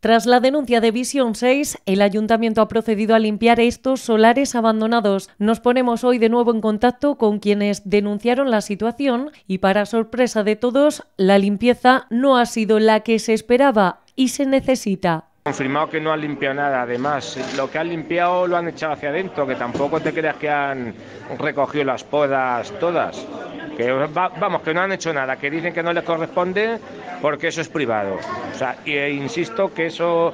Tras la denuncia de Visión 6, el ayuntamiento ha procedido a limpiar estos solares abandonados. Nos ponemos hoy de nuevo en contacto con quienes denunciaron la situación y para sorpresa de todos, la limpieza no ha sido la que se esperaba y se necesita confirmado que no han limpiado nada. Además, lo que han limpiado lo han echado hacia adentro, que tampoco te creas que han recogido las podas todas vamos, que no han hecho nada, que dicen que no les corresponde porque eso es privado. O sea, e insisto que eso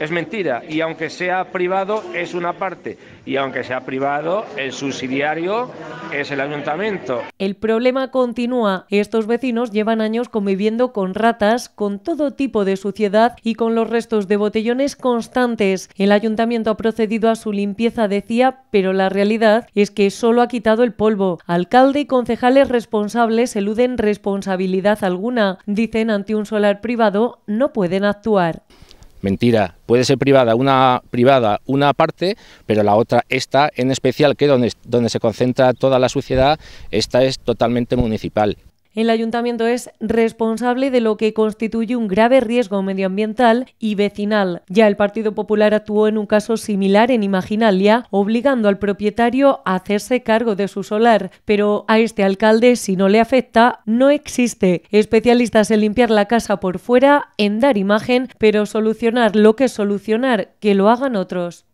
es mentira. Y aunque sea privado, es una parte. Y aunque sea privado, el subsidiario es el ayuntamiento. El problema continúa. Estos vecinos llevan años conviviendo con ratas, con todo tipo de suciedad y con los restos de botellones constantes. El ayuntamiento ha procedido a su limpieza, decía, pero la realidad es que solo ha quitado el polvo. Alcalde y concejales responsables eluden responsabilidad alguna. Dicen ante un solar privado no pueden actuar. Mentira, puede ser privada, una privada, una parte, pero la otra, esta en especial, que donde, donde se concentra toda la suciedad, esta es totalmente municipal. El ayuntamiento es responsable de lo que constituye un grave riesgo medioambiental y vecinal. Ya el Partido Popular actuó en un caso similar en Imaginalia, obligando al propietario a hacerse cargo de su solar, pero a este alcalde, si no le afecta, no existe. Especialistas en limpiar la casa por fuera, en dar imagen, pero solucionar lo que solucionar, que lo hagan otros.